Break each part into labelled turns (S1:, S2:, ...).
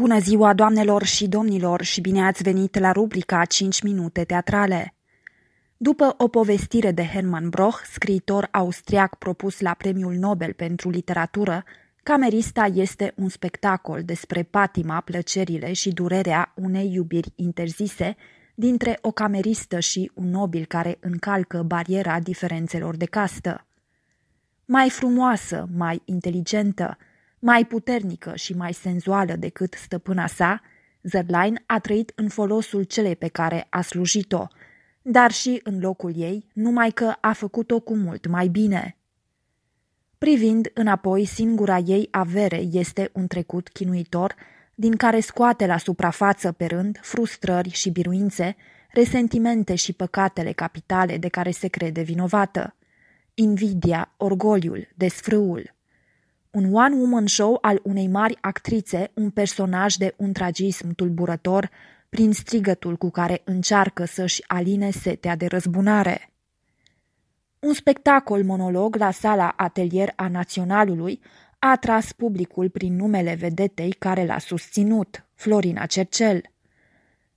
S1: Bună ziua, doamnelor și domnilor, și bine ați venit la rubrica 5 minute teatrale. După o povestire de Hermann Broch, scriitor austriac propus la Premiul Nobel pentru literatură, Camerista este un spectacol despre patima, plăcerile și durerea unei iubiri interzise dintre o cameristă și un nobil care încalcă bariera diferențelor de castă. Mai frumoasă, mai inteligentă – mai puternică și mai senzuală decât stăpâna sa, Zerlain a trăit în folosul celei pe care a slujit-o, dar și în locul ei, numai că a făcut-o cu mult mai bine. Privind înapoi, singura ei avere este un trecut chinuitor, din care scoate la suprafață pe rând frustrări și biruințe, resentimente și păcatele capitale de care se crede vinovată, invidia, orgoliul, desfrâul un one-woman show al unei mari actrițe, un personaj de un tragism tulburător, prin strigătul cu care încearcă să-și aline setea de răzbunare. Un spectacol monolog la sala Atelier a Naționalului a atras publicul prin numele vedetei care l-a susținut, Florina Cercel.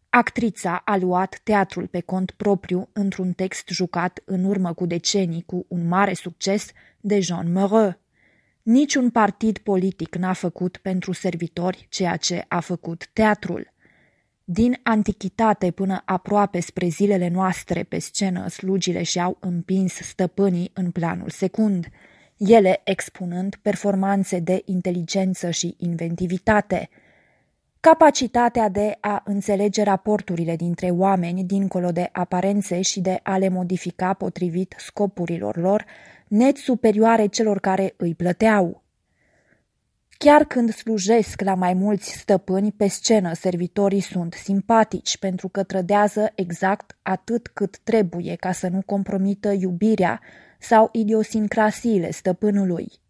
S1: Actrița a luat teatrul pe cont propriu într-un text jucat în urmă cu decenii cu un mare succes de Jean Moreau. Niciun partid politic n-a făcut pentru servitori ceea ce a făcut teatrul. Din antichitate până aproape spre zilele noastre, pe scenă, slugile și-au împins stăpânii în planul secund, ele expunând performanțe de inteligență și inventivitate – capacitatea de a înțelege raporturile dintre oameni dincolo de aparențe și de a le modifica potrivit scopurilor lor, net superioare celor care îi plăteau. Chiar când slujesc la mai mulți stăpâni pe scenă, servitorii sunt simpatici pentru că trădează exact atât cât trebuie ca să nu compromită iubirea sau idiosincrasiile stăpânului.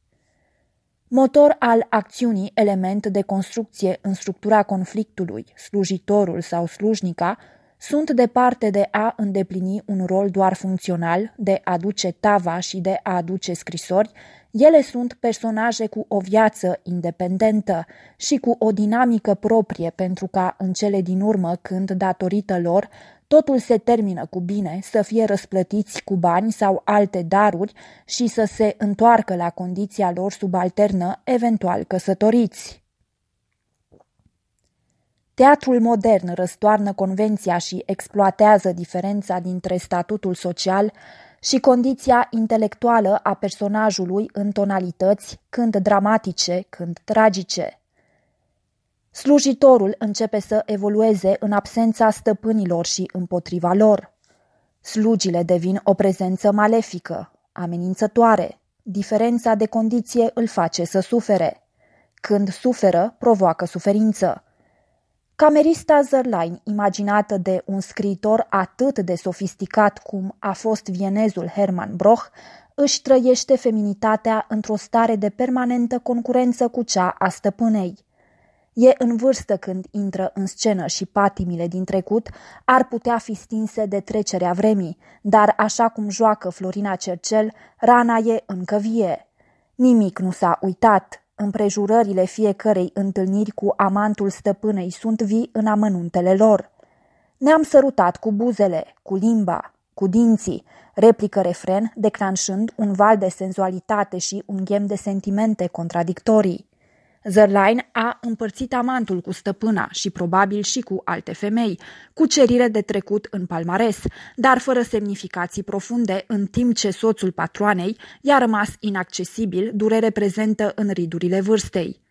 S1: Motor al acțiunii, element de construcție în structura conflictului, slujitorul sau slujnica sunt departe de a îndeplini un rol doar funcțional, de a aduce tava și de a aduce scrisori, ele sunt personaje cu o viață independentă și cu o dinamică proprie pentru ca în cele din urmă, când datorită lor, totul se termină cu bine, să fie răsplătiți cu bani sau alte daruri și să se întoarcă la condiția lor subalternă, eventual căsătoriți. Teatrul modern răstoarnă convenția și exploatează diferența dintre statutul social și condiția intelectuală a personajului în tonalități, când dramatice, când tragice. Slujitorul începe să evolueze în absența stăpânilor și împotriva lor. Slugile devin o prezență malefică, amenințătoare. Diferența de condiție îl face să sufere. Când suferă, provoacă suferință. Camerista Zerlein, imaginată de un scriitor atât de sofisticat cum a fost vienezul Hermann Broch, își trăiește feminitatea într-o stare de permanentă concurență cu cea a stăpânei. E în vârstă când intră în scenă și patimile din trecut ar putea fi stinse de trecerea vremii, dar așa cum joacă Florina Cercel, rana e încă vie. Nimic nu s-a uitat, Împrejurările fiecărei întâlniri cu amantul stăpânei sunt vii în amănuntele lor. Ne-am sărutat cu buzele, cu limba, cu dinții, replică refren declanșând un val de senzualitate și un ghem de sentimente contradictorii. Zerlein a împărțit amantul cu stăpâna și probabil și cu alte femei, cu cerire de trecut în palmares, dar fără semnificații profunde, în timp ce soțul patroanei i-a rămas inaccesibil, durere prezentă în ridurile vârstei.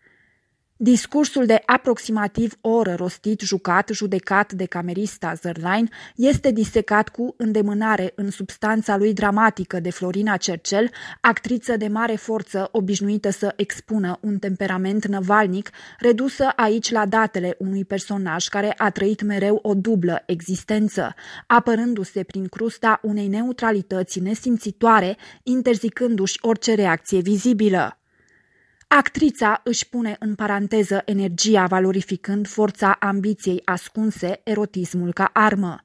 S1: Discursul de aproximativ oră rostit, jucat, judecat de camerista Zerlein este disecat cu îndemânare în substanța lui dramatică de Florina Cercel, actriță de mare forță obișnuită să expună un temperament năvalnic, redusă aici la datele unui personaj care a trăit mereu o dublă existență, apărându-se prin crusta unei neutralități nesimțitoare, interzicându-și orice reacție vizibilă. Actrița își pune în paranteză energia valorificând forța ambiției ascunse, erotismul ca armă.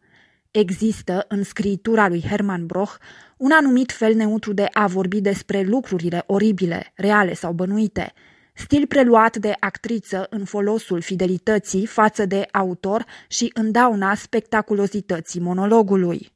S1: Există în scriitura lui Hermann Broch un anumit fel neutru de a vorbi despre lucrurile oribile, reale sau bănuite, stil preluat de actriță în folosul fidelității față de autor și în dauna spectaculozității monologului.